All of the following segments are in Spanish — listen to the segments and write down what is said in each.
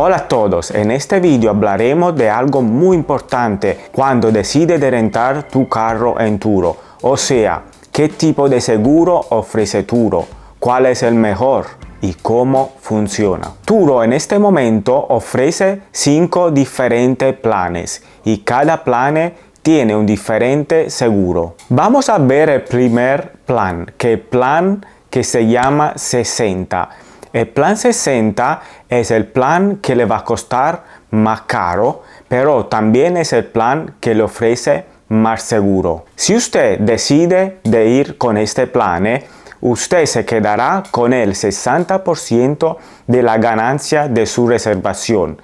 Hola a todos, en este vídeo hablaremos de algo muy importante cuando decides de rentar tu carro en Turo, o sea, qué tipo de seguro ofrece Turo, cuál es el mejor y cómo funciona. Turo en este momento ofrece 5 diferentes planes y cada plan tiene un diferente seguro. Vamos a ver el primer plan, que plan que se llama 60 el plan 60 es el plan que le va a costar más caro, pero también es el plan que le ofrece más seguro. Si usted decide de ir con este plan, ¿eh? usted se quedará con el 60% de la ganancia de su reservación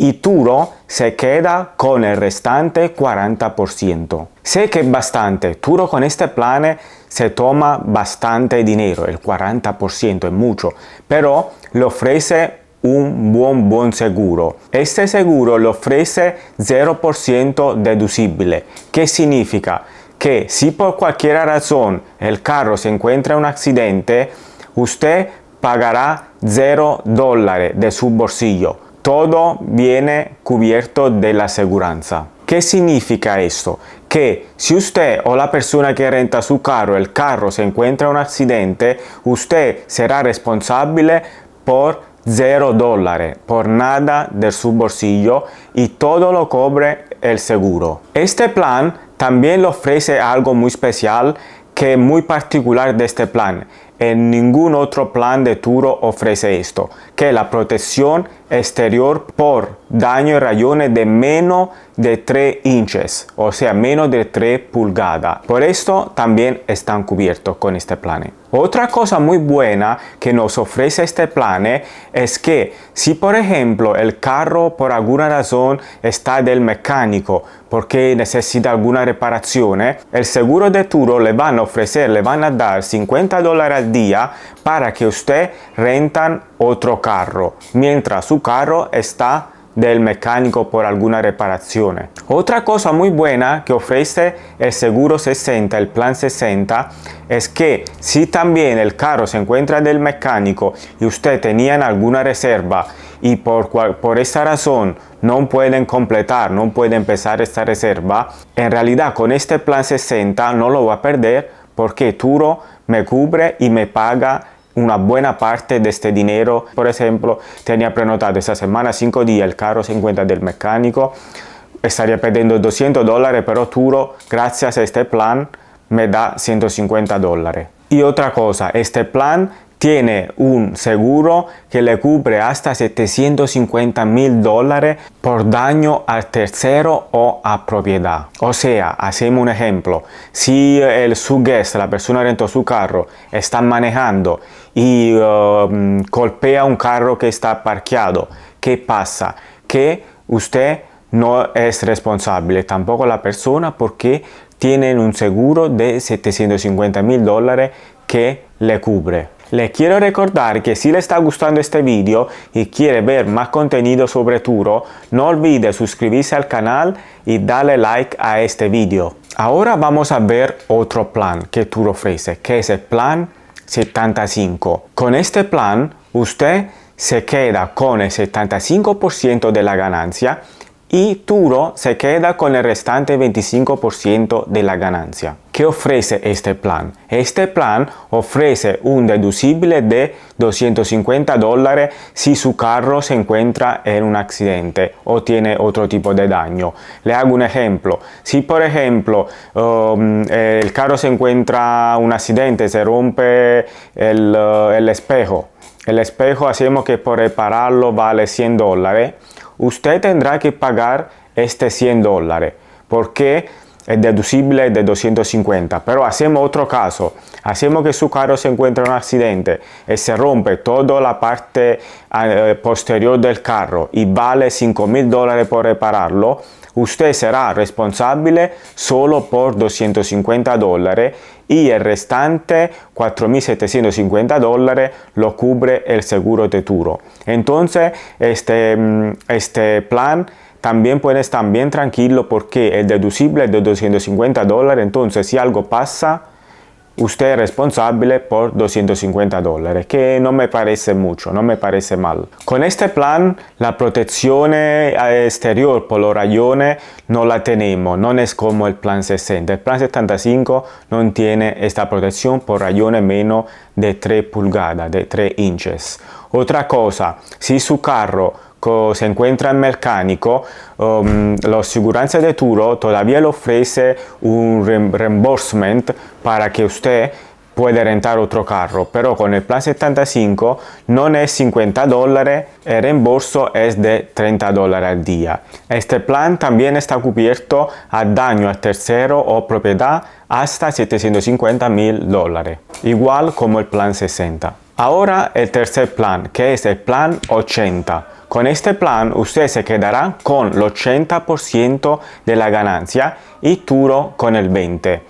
y Turo se queda con el restante 40%. Sé que es bastante, Turo con este plan se toma bastante dinero, el 40% es mucho, pero le ofrece un buen buen seguro. Este seguro le ofrece 0% deducible. ¿Qué significa? Que si por cualquier razón el carro se encuentra en un accidente, usted pagará 0 dólares de su bolsillo todo viene cubierto de la seguranza. ¿Qué significa esto? Que si usted o la persona que renta su carro, el carro se encuentra en un accidente, usted será responsable por 0 dólares, por nada de su bolsillo y todo lo cobre el seguro. Este plan también le ofrece algo muy especial que es muy particular de este plan. En ningún otro plan de Turo ofrece esto, que la protección exterior por daño y rayones de menos de 3 inches, o sea, menos de 3 pulgadas. Por esto también están cubiertos con este plan. Otra cosa muy buena que nos ofrece este plan es que si por ejemplo el carro por alguna razón está del mecánico porque necesita alguna reparación, ¿eh? el seguro de Turo le van a ofrecer, le van a dar 50 dólares al día para que usted rentan otro carro mientras su carro está del mecánico por alguna reparación. Otra cosa muy buena que ofrece el seguro 60, el plan 60, es que si también el carro se encuentra del mecánico y usted tenía alguna reserva y por, por esa razón no pueden completar, no pueden empezar esta reserva, en realidad con este plan 60 no lo va a perder porque Turo me cubre y me paga una buena parte de este dinero. Por ejemplo, tenía prenotado esta semana 5 días el carro 50 del mecánico. Estaría perdiendo 200 dólares, pero Turo, gracias a este plan, me da 150 dólares. Y otra cosa, este plan tiene un seguro que le cubre hasta 750 mil dólares por daño al tercero o a propiedad. O sea, hacemos un ejemplo, si eh, el subguest, la persona dentro su carro, está manejando y um, golpea un carro que está parqueado, ¿qué pasa? Que usted no es responsable, tampoco la persona, porque tienen un seguro de 750 mil dólares que le cubre. Le quiero recordar que si le está gustando este video y quiere ver más contenido sobre Turo, no olvide suscribirse al canal y darle like a este video. Ahora vamos a ver otro plan que Turo ofrece, que es el plan 75. Con este plan, usted se queda con el 75% de la ganancia y Turo se queda con el restante 25% de la ganancia. ¿Qué ofrece este plan? Este plan ofrece un deducible de 250 dólares si su carro se encuentra en un accidente o tiene otro tipo de daño. Le hago un ejemplo. Si por ejemplo um, el carro se encuentra en un accidente, se rompe el, uh, el espejo, el espejo hacemos que por repararlo vale 100 dólares usted tendrá que pagar este 100 dólares porque es deducible de 250. Pero hacemos otro caso. Hacemos que su carro se encuentre en un accidente y eh, se rompe toda la parte ah, eh, posterior del carro y vale $5000 mil dólares por repararlo. Usted será responsable solo por 250 dólares y el restante 4.750 dólares lo cubre el seguro de turo. Entonces, este, mm, este, plan también puede estar bien tranquilo porque el deducible es de 250 dólares, entonces si algo pasa, usted es responsable por 250 dólares, que no me parece mucho, no me parece mal. Con este plan, la protección eh, exterior por los rayones no la tenemos, no es como el plan 60. El plan 75 no tiene esta protección por rayones menos de 3 pulgadas, de 3 inches. Otra cosa, si su carro se encuentra en mecánico, um, la aseguranza de Turo todavía le ofrece un reimbursement para que usted pueda rentar otro carro, pero con el plan 75 no es 50 dólares, el reembolso es de 30 dólares al día. Este plan también está cubierto a daño a tercero o propiedad hasta 750 mil dólares, igual como el plan 60. Ahora el tercer plan, que es el plan 80. Con este plan usted se quedará con el 80% de la ganancia y Turo con el 20%.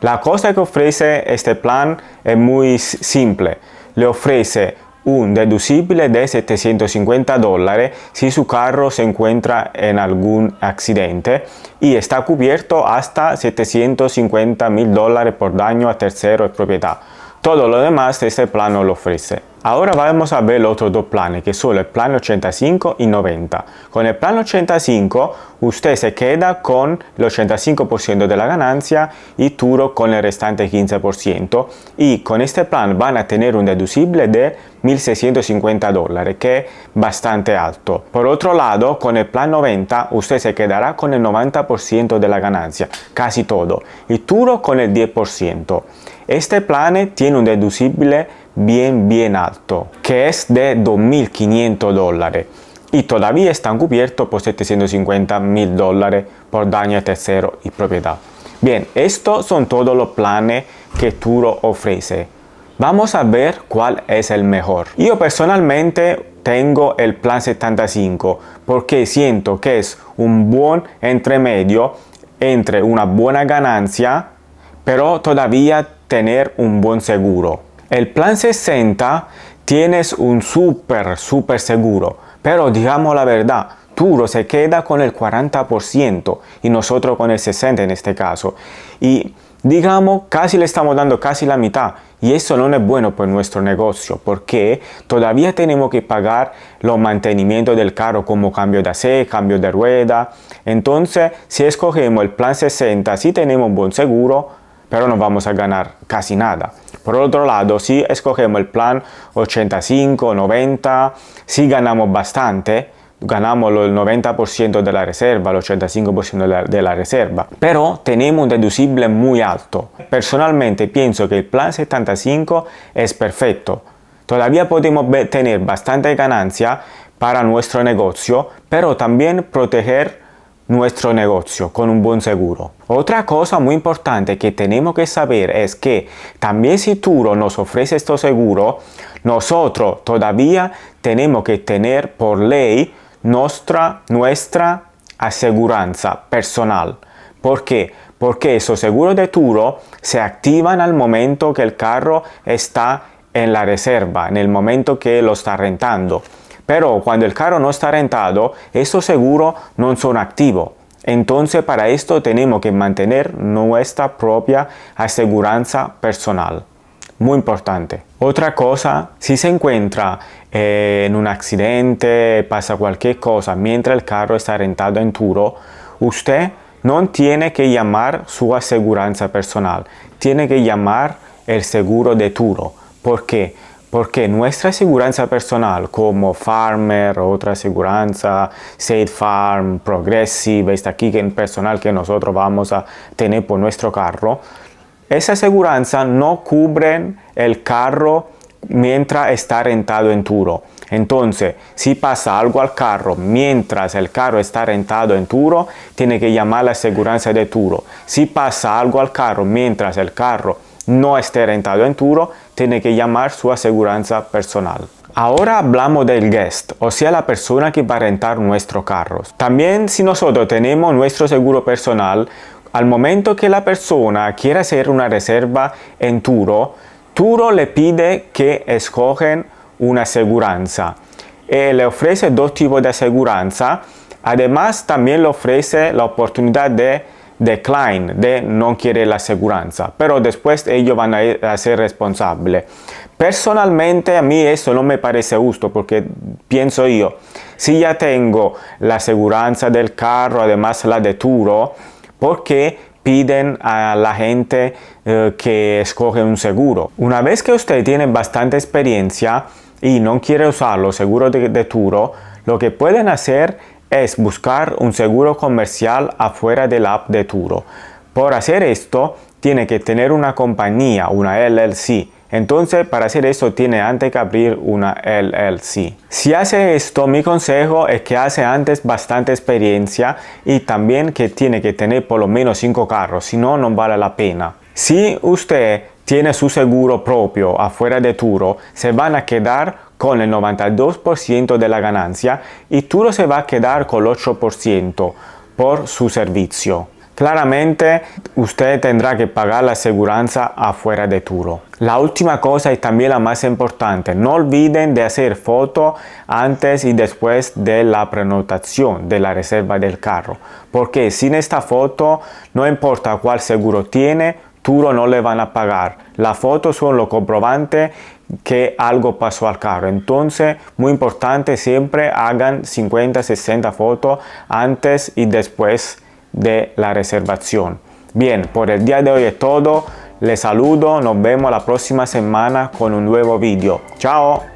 La cosa que ofrece este plan es muy simple. Le ofrece un deducible de 750 dólares si su carro se encuentra en algún accidente y está cubierto hasta 750 mil dólares por daño a tercero y propiedad. Todo lo demás este plan lo ofrece. Ahora vamos a ver los otros dos planes, que son el plan 85 y 90. Con el plan 85 usted se queda con el 85% de la ganancia y Turo con el restante 15%. Y con este plan van a tener un deducible de 1.650 dólares, que es bastante alto. Por otro lado, con el plan 90 usted se quedará con el 90% de la ganancia, casi todo. Y Turo con el 10%. Este plan tiene un deducible bien bien alto, que es de 2.500 dólares y todavía están cubiertos por 750 mil dólares por daño a tercero y propiedad. Bien, estos son todos los planes que Turo ofrece. Vamos a ver cuál es el mejor. Yo personalmente tengo el plan 75 porque siento que es un buen entremedio entre una buena ganancia, pero todavía tener un buen seguro. El plan 60 tienes un súper, súper seguro, pero digamos la verdad, turo se queda con el 40% y nosotros con el 60% en este caso. Y digamos, casi le estamos dando casi la mitad y eso no es bueno para nuestro negocio porque todavía tenemos que pagar los mantenimientos del carro como cambio de aceite, cambio de rueda. Entonces, si escogemos el plan 60, si tenemos un buen seguro, pero no vamos a ganar casi nada. Por otro lado, si escogemos el plan 85, 90, si ganamos bastante, ganamos el 90% de la reserva, el 85% de la, reserva, pero tenemos un deducible muy alto. Personalmente pienso que el plan 75 es perfecto. Todavía podemos tener bastante ganancia para nuestro negocio, pero también proteger nuestro negocio con un buen seguro. Otra cosa muy importante que tenemos que saber es que también si Turo nos ofrece este seguro, nosotros todavía tenemos que tener por ley nuestra, nuestra aseguranza personal. ¿Por qué? Porque esos seguros de Turo se activan al momento que el carro está en la reserva, en el momento que lo está rentando. Pero cuando el carro no está rentado, esos seguros no son activos. Entonces para esto tenemos que mantener nuestra propia aseguranza personal. Muy importante. Otra cosa, si se encuentra eh, en un accidente, pasa cualquier cosa mientras el carro está rentado en Turo, usted no tiene que llamar su aseguranza personal, tiene que llamar el seguro de Turo. ¿Por qué? Porque nuestra aseguranza personal, como Farmer, otra aseguranza, State Farm, Progressive, esta aquí en personal que nosotros vamos a tener por nuestro carro, esa aseguranza no cubre el carro mientras está rentado en Turo. Entonces, si pasa algo al carro mientras el carro está rentado en Turo, tiene que llamar a la aseguranza de Turo. Si pasa algo al carro mientras el carro no esté rentado en Turo, tiene que llamar su aseguranza personal. Ahora hablamos del guest, o sea la persona que va a rentar nuestro carro. También si nosotros tenemos nuestro seguro personal, al momento que la persona quiere hacer una reserva en Turo, Turo le pide que escogen una aseguranza. Eh, le ofrece dos tipos de aseguranza. Además, también le ofrece la oportunidad de decline, de no quiere la aseguranza, pero después ellos van a, ser responsables. Personalmente a mí eso no me parece justo porque pienso yo, si ya tengo la aseguranza del carro, además la de Turo, ¿por qué piden a la gente eh, que escoge un seguro? Una vez que usted tiene bastante experiencia y no quiere usar los seguros de, de Turo, lo que pueden hacer es buscar un seguro comercial afuera de la app de Turo. Por hacer esto, tiene que tener una compañía, una LLC. Entonces, para hacer esto, tiene antes que abrir una LLC. Si hace esto, mi consejo es que hace antes bastante experiencia y también que tiene que tener por lo menos cinco carros, si no, no vale la pena. Si usted tiene su seguro propio afuera de Turo, se van a quedar con el 92% de la ganancia y Turo se va a quedar con el 8% por su servicio. Claramente usted tendrá que pagar la aseguranza afuera de Turo. La última cosa y también la más importante, no olviden de hacer foto antes y después de la prenotación de la reserva del carro, porque sin esta foto no importa cuál seguro tiene, Tú no le van a pagar. Las fotos son lo comprobante que algo pasó al carro. Entonces, muy importante, siempre hagan 50, 60 fotos antes y después de la reservación. Bien, por el día de hoy es todo. Les saludo, nos vemos la próxima semana con un nuevo video. Chao.